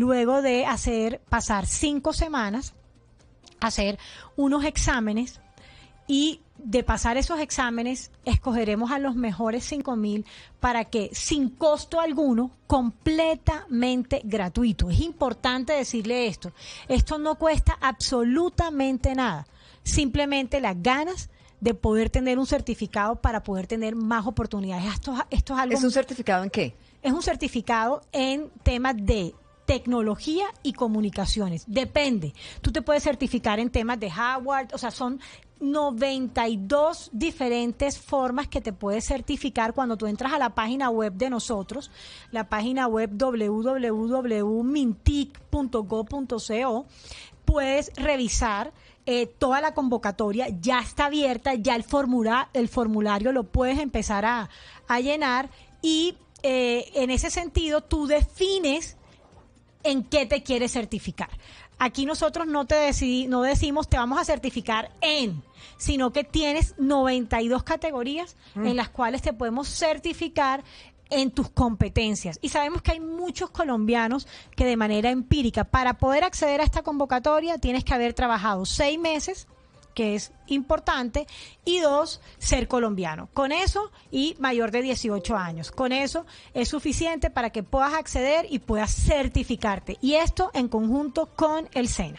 luego de hacer pasar cinco semanas, hacer unos exámenes y de pasar esos exámenes, escogeremos a los mejores 5.000 para que sin costo alguno, completamente gratuito. Es importante decirle esto. Esto no cuesta absolutamente nada. Simplemente las ganas de poder tener un certificado para poder tener más oportunidades. ¿Es un certificado en qué? Es un certificado en temas de tecnología y comunicaciones. Depende. Tú te puedes certificar en temas de Howard, o sea, son 92 diferentes formas que te puedes certificar cuando tú entras a la página web de nosotros, la página web www.mintic.go.co, puedes revisar eh, toda la convocatoria, ya está abierta, ya el, formula, el formulario lo puedes empezar a, llenar y eh, en ese sentido tú defines en qué te quieres certificar. Aquí nosotros no te no decimos te vamos a certificar en, sino que tienes 92 categorías mm. en las cuales te podemos certificar en tus competencias. Y sabemos que hay muchos colombianos que de manera empírica, para poder acceder a esta convocatoria, tienes que haber trabajado seis meses que es importante, y dos, ser colombiano. Con eso y mayor de 18 años. Con eso es suficiente para que puedas acceder y puedas certificarte. Y esto en conjunto con el SENA.